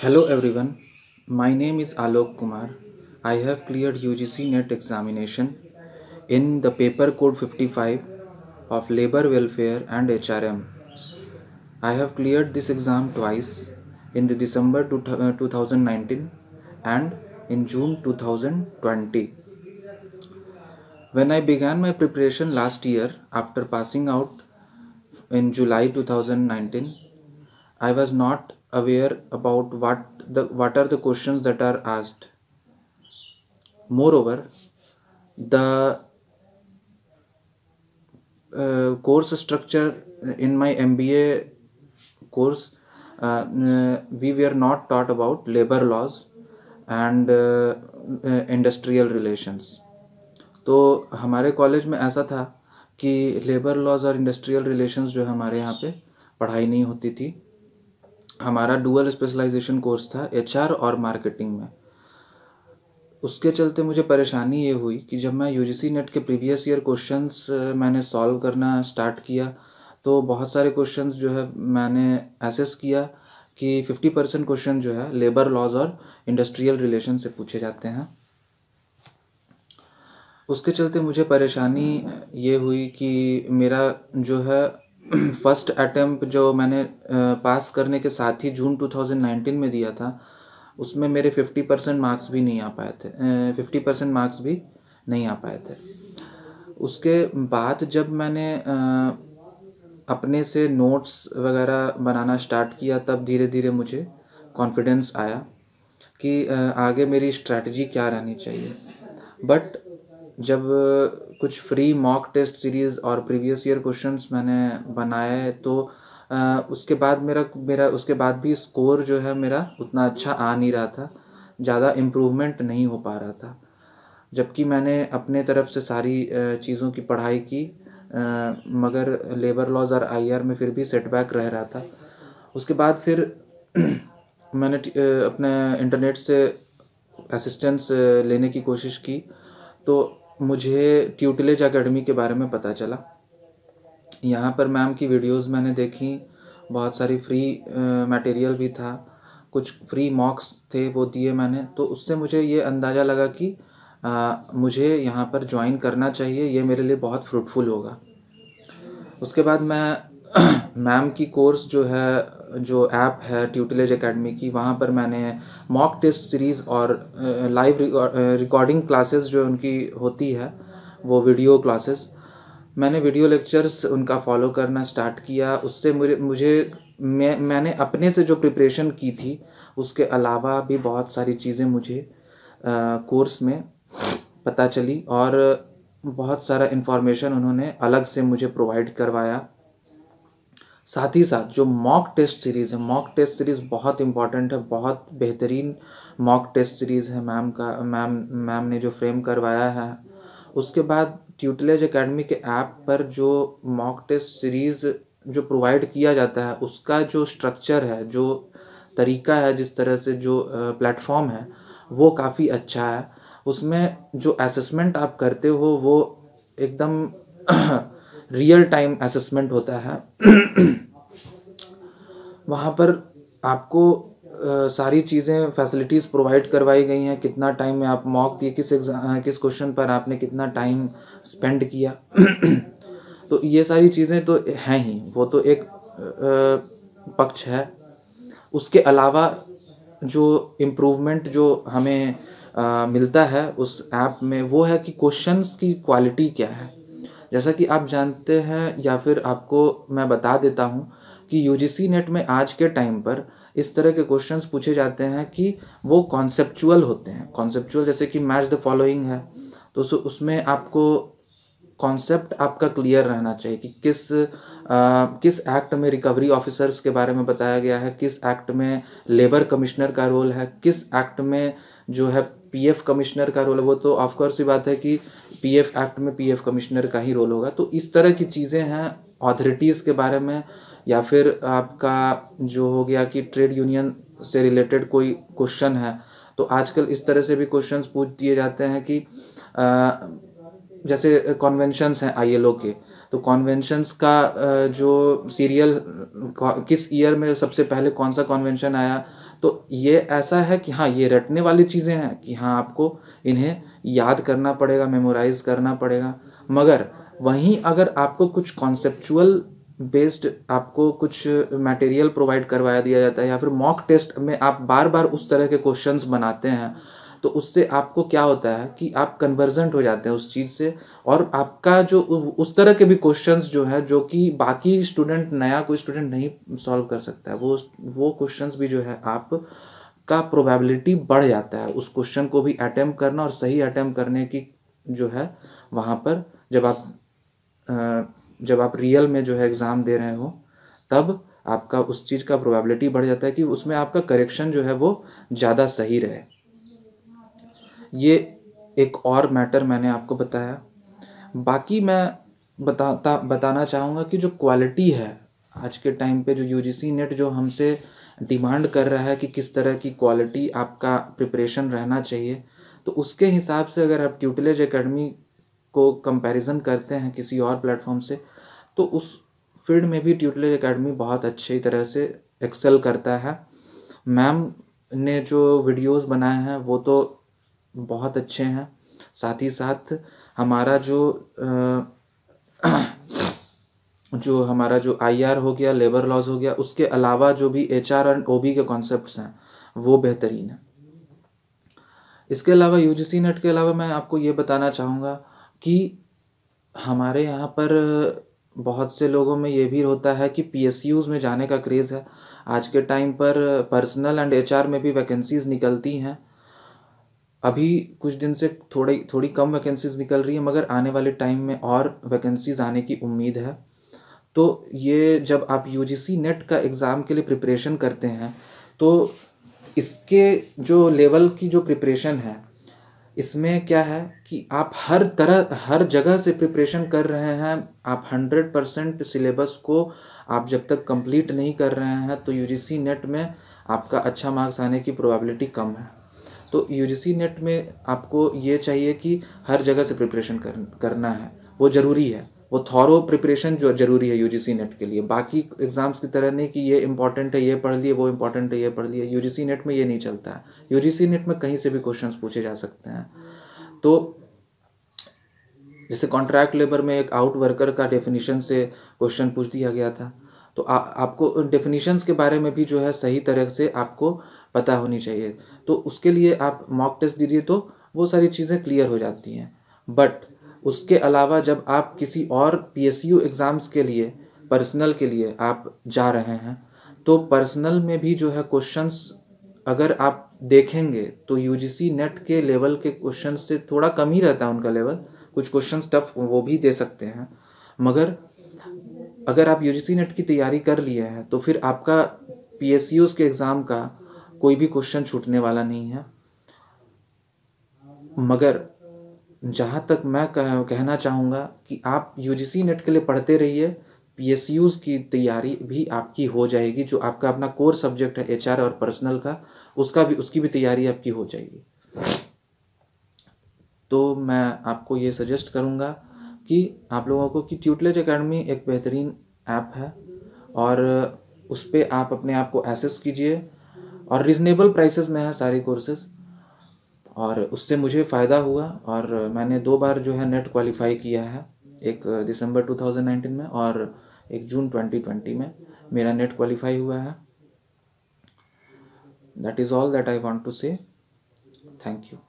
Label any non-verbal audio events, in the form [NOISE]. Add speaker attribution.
Speaker 1: Hello everyone, my name is Alok Kumar. I have cleared UGC NET examination in the paper code 55 of Labor Welfare and HRM. I have cleared this exam twice in the December 2019 uh, and in June 2020. When I began my preparation last year after passing out in July 2019, I was not aware about what the what are the questions that are asked moreover the uh, course structure in my mba course uh, uh, we were not taught about labor laws and uh, uh, industrial relations तो हमारे college में ऐसा था कि labour laws और industrial relations जो हमारे यहाँ पे पढ़ाई नहीं होती थी हमारा डुअल स्पेशलाइजेशन कोर्स था एच और मार्केटिंग में उसके चलते मुझे परेशानी ये हुई कि जब मैं यू नेट के प्रीवियस ईयर क्वेश्चंस मैंने सॉल्व करना स्टार्ट किया तो बहुत सारे क्वेश्चंस जो है मैंने एसेस किया कि फिफ्टी परसेंट क्वेश्चन जो है लेबर लॉज और इंडस्ट्रियल रिलेशन से पूछे जाते हैं उसके चलते मुझे परेशानी ये हुई कि मेरा जो है [CLEARS THROAT] फर्स्ट अटैम्प्ट जो मैंने पास करने के साथ ही जून 2019 में दिया था उसमें मेरे 50 परसेंट मार्क्स भी नहीं आ पाए थे फिफ्टी परसेंट मार्क्स भी नहीं आ पाए थे उसके बाद जब मैंने अपने से नोट्स वगैरह बनाना स्टार्ट किया तब धीरे धीरे मुझे कॉन्फिडेंस आया कि आगे मेरी स्ट्रैटी क्या रहनी चाहिए बट जब कुछ फ्री मॉक टेस्ट सीरीज़ और प्रीवियस ईयर क्वेश्चंस मैंने बनाए तो आ, उसके बाद मेरा मेरा उसके बाद भी स्कोर जो है मेरा उतना अच्छा आ नहीं रहा था ज़्यादा इम्प्रूवमेंट नहीं हो पा रहा था जबकि मैंने अपने तरफ से सारी चीज़ों की पढ़ाई की आ, मगर लेबर लॉज और आई में फिर भी सेटबैक रह रहा था उसके बाद फिर [CLEARS THROAT] मैंने अपने इंटरनेट से असिस्टेंस लेने की कोशिश की तो मुझे ट्यूटलेज अकेडमी के बारे में पता चला यहाँ पर मैम की वीडियोस मैंने देखी बहुत सारी फ्री मटेरियल भी था कुछ फ्री मॉक्स थे वो दिए मैंने तो उससे मुझे ये अंदाज़ा लगा कि आ, मुझे यहाँ पर ज्वाइन करना चाहिए ये मेरे लिए बहुत फ्रूटफुल होगा उसके बाद मैं मैम की कोर्स जो है जो ऐप है ट्यूटलेज एकेडमी की वहाँ पर मैंने मॉक टेस्ट सीरीज़ और लाइव रिकॉर्डिंग क्लासेस जो उनकी होती है वो वीडियो क्लासेस मैंने वीडियो लेक्चर्स उनका फॉलो करना स्टार्ट किया उससे मुझे मुझे मैं मैंने अपने से जो प्रिपरेशन की थी उसके अलावा भी बहुत सारी चीज़ें मुझे कोर्स में पता चली और बहुत सारा इन्फॉर्मेशन उन्होंने अलग से मुझे प्रोवाइड करवाया साथ ही साथ जो मॉक टेस्ट सीरीज़ है मॉक टेस्ट सीरीज़ बहुत इंपॉर्टेंट है बहुत बेहतरीन मॉक टेस्ट सीरीज़ है मैम का मैम मैम ने जो फ्रेम करवाया है उसके बाद ट्यूटलेज अकेडमी के ऐप पर जो मॉक टेस्ट सीरीज़ जो प्रोवाइड किया जाता है उसका जो स्ट्रक्चर है जो तरीका है जिस तरह से जो प्लेटफॉर्म है वो काफ़ी अच्छा है उसमें जो असेसमेंट आप करते हो वो एकदम [CLEARS THROAT] रियल टाइम असेसमेंट होता है वहाँ पर आपको आ, सारी चीज़ें फैसिलिटीज़ प्रोवाइड करवाई गई हैं कितना टाइम में आप मॉक दिए किस एग्ज़ाम किस क्वेश्चन पर आपने कितना टाइम स्पेंड किया तो ये सारी चीज़ें तो हैं ही वो तो एक पक्ष है उसके अलावा जो इम्प्रूवमेंट जो हमें आ, मिलता है उस ऐप में वो है कि क्वेश्चंस की क्वालिटी क्या है जैसा कि आप जानते हैं या फिर आपको मैं बता देता हूँ कि यू नेट में आज के टाइम पर इस तरह के क्वेश्चंस पूछे जाते हैं कि वो कॉन्सेप्चुअल होते हैं कॉन्सेप्चुअल जैसे कि मैच द फॉलोइंग है तो उसमें आपको कॉन्सेप्ट आपका क्लियर रहना चाहिए कि किस आ, किस एक्ट में रिकवरी ऑफिसर्स के बारे में बताया गया है किस एक्ट में लेबर कमिश्नर का रोल है किस एक्ट में जो है पीएफ कमिश्नर का रोल है वो तो ऑफकोर्स ही बात है कि पीएफ एक्ट में पीएफ कमिश्नर का ही रोल होगा तो इस तरह की चीज़ें हैं अथॉरिटीज़ के बारे में या फिर आपका जो हो गया कि ट्रेड यूनियन से रिलेटेड कोई क्वेश्चन है तो आजकल इस तरह से भी क्वेश्चंस पूछ दिए जाते हैं कि आ, जैसे कॉन्वेंशंस हैं आईएलओ के तो कॉन्वेंशंस का जो सीरियल किस ईयर में सबसे पहले कौन सा कॉन्वेंशन आया तो ये ऐसा है कि हाँ ये रटने वाली चीज़ें हैं कि हाँ आपको इन्हें याद करना पड़ेगा मेमोराइज करना पड़ेगा मगर वहीं अगर आपको कुछ कॉन्सेप्चुअल बेस्ड आपको कुछ मटेरियल प्रोवाइड करवाया दिया जाता है या फिर मॉक टेस्ट में आप बार बार उस तरह के क्वेश्चंस बनाते हैं तो उससे आपको क्या होता है कि आप कन्वर्जेंट हो जाते हैं उस चीज़ से और आपका जो उस तरह के भी क्वेश्चंस जो है जो कि बाकी स्टूडेंट नया कोई स्टूडेंट नहीं सॉल्व कर सकता है वो वो क्वेश्चंस भी जो है आप का प्रोबेबिलिटी बढ़ जाता है उस क्वेश्चन को भी अटैम्प करना और सही अटैम्प करने की जो है वहाँ पर जब आप जब आप रियल में जो है एग्ज़ाम दे रहे हो तब आपका उस चीज़ का प्रोबेबिलिटी बढ़ जाता है कि उसमें आपका करेक्शन जो है वो ज़्यादा सही रहे ये एक और मैटर मैंने आपको बताया बाकी मैं बताता बताना चाहूँगा कि जो क्वालिटी है आज के टाइम पे जो यू जी नेट जो हमसे डिमांड कर रहा है कि किस तरह की क्वालिटी आपका प्रिपरेशन रहना चाहिए तो उसके हिसाब से अगर आप ट्यूटलेज एकेडमी को कंपैरिजन करते हैं किसी और प्लेटफॉर्म से तो उस फील्ड में भी ट्यूटलेज एकेडमी बहुत अच्छी तरह से एक्सेल करता है मैम ने जो वीडियोस बनाए हैं वो तो बहुत अच्छे हैं साथ ही साथ हमारा जो [CLEARS THROAT] जो हमारा जो आईआर हो गया लेबर लॉज हो गया उसके अलावा जो भी एचआर एंड ओबी के कॉन्सेप्ट्स हैं वो बेहतरीन है इसके अलावा यूजीसी नेट के अलावा मैं आपको ये बताना चाहूँगा कि हमारे यहाँ पर बहुत से लोगों में ये भी होता है कि पी में जाने का क्रेज़ है आज के टाइम पर पर्सनल एंड आर में भी वैकेंसीज़ निकलती हैं अभी कुछ दिन से थोड़ी थोड़ी कम वैकेंसीज़ निकल रही है मगर आने वाले टाइम में और वैकेंसीज़ आने की उम्मीद है तो ये जब आप यू नेट का एग्ज़ाम के लिए प्रिपरेशन करते हैं तो इसके जो लेवल की जो प्रिपरेशन है इसमें क्या है कि आप हर तरह हर जगह से प्रिपरेशन कर रहे हैं आप हंड्रेड परसेंट सिलेबस को आप जब तक कंप्लीट नहीं कर रहे हैं तो यूजीसी नेट में आपका अच्छा मार्क्स आने की प्रोबेबिलिटी कम है तो सी नेट में आपको ये चाहिए कि हर जगह से प्रिपरेशन कर, करना है वो ज़रूरी है वो थॉरो प्रिपरेशन जो जरूरी है यूजीसी नेट के लिए बाकी एग्जाम्स की तरह नहीं कि ये इंपॉर्टेंट है ये पढ़ लिए वो इंपॉर्टेंट है ये पढ़ लिए यूजीसी नेट में ये नहीं चलता है यूजीसी नेट में कहीं से भी क्वेश्चंस पूछे जा सकते हैं तो जैसे कॉन्ट्रैक्ट लेबर में एक आउट वर्कर का डेफिनेशन से क्वेश्चन पूछ दिया गया था तो आ, आपको उन डेफिनीशंस के बारे में भी जो है सही तरह से आपको पता होनी चाहिए तो उसके लिए आप मॉक टेस्ट दीजिए तो वो सारी चीज़ें क्लियर हो जाती हैं बट उसके अलावा जब आप किसी और पी एग्ज़ाम्स के लिए पर्सनल के लिए आप जा रहे हैं तो पर्सनल में भी जो है क्वेश्चंस अगर आप देखेंगे तो यू नेट के लेवल के क्वेश्चन से थोड़ा कम ही रहता है उनका लेवल कुछ क्वेश्चन टफ वो भी दे सकते हैं मगर अगर आप यू नेट की तैयारी कर लिए है तो फिर आपका पी के एग्ज़ाम का कोई भी क्वेश्चन छूटने वाला नहीं है मगर जहाँ तक मैं कह, कहना चाहूँगा कि आप यू नेट के लिए पढ़ते रहिए पी एस की तैयारी भी आपकी हो जाएगी जो आपका अपना कोर सब्जेक्ट है एच और पर्सनल का उसका भी उसकी भी तैयारी आपकी हो जाएगी तो मैं आपको ये सजेस्ट करूँगा कि आप लोगों को कि ट्यूटलेज अकेडमी एक बेहतरीन ऐप है और उस पर आप अपने आप को एसेस कीजिए और रिजनेबल प्राइसेस में है सारे कोर्सेस और उससे मुझे फ़ायदा हुआ और मैंने दो बार जो है नेट क्वालिफाई किया है एक दिसंबर 2019 में और एक जून 2020 में मेरा नेट क्वालिफाई हुआ है that is all that I want to say thank you